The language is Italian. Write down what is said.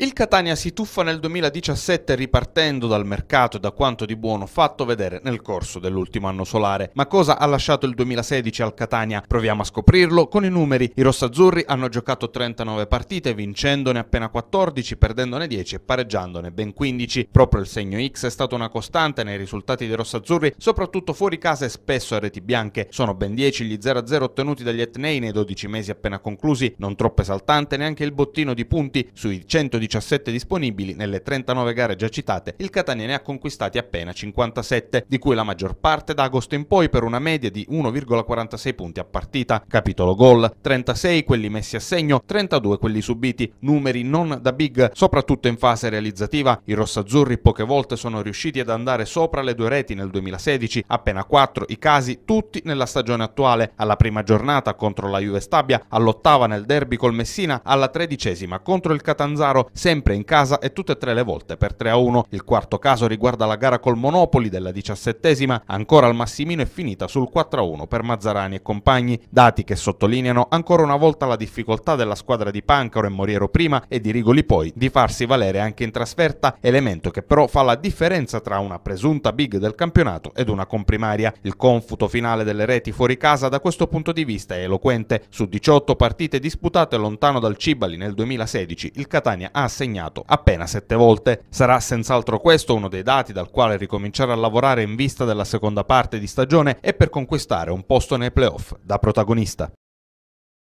Il Catania si tuffa nel 2017 ripartendo dal mercato e da quanto di buono fatto vedere nel corso dell'ultimo anno solare. Ma cosa ha lasciato il 2016 al Catania? Proviamo a scoprirlo con i numeri. I rossazzurri hanno giocato 39 partite, vincendone appena 14, perdendone 10 e pareggiandone ben 15. Proprio il segno X è stato una costante nei risultati dei rossazzurri, soprattutto fuori casa e spesso a reti bianche. Sono ben 10 gli 0-0 ottenuti dagli Etnei nei 12 mesi appena conclusi, non troppo esaltante neanche il bottino di punti sui 110 17 disponibili, nelle 39 gare già citate, il Catania ne ha conquistati appena 57, di cui la maggior parte da agosto in poi per una media di 1,46 punti a partita. Capitolo gol, 36 quelli messi a segno, 32 quelli subiti, numeri non da big, soprattutto in fase realizzativa. I rossazzurri poche volte sono riusciti ad andare sopra le due reti nel 2016, appena 4 i casi, tutti nella stagione attuale, alla prima giornata contro la Juve Stabia, all'ottava nel derby col Messina, alla tredicesima contro il Catanzaro, sempre in casa e tutte e tre le volte per 3 a 1. Il quarto caso riguarda la gara col Monopoli della diciassettesima, ancora al Massimino e finita sul 4 a 1 per Mazzarani e compagni, dati che sottolineano ancora una volta la difficoltà della squadra di Pancaro e Moriero prima e di Rigoli poi di farsi valere anche in trasferta, elemento che però fa la differenza tra una presunta big del campionato ed una comprimaria. Il confuto finale delle reti fuori casa da questo punto di vista è eloquente. Su 18 partite disputate lontano dal Cibali nel 2016, il Catania ha segnato appena sette volte. Sarà senz'altro questo uno dei dati dal quale ricominciare a lavorare in vista della seconda parte di stagione e per conquistare un posto nei playoff da protagonista.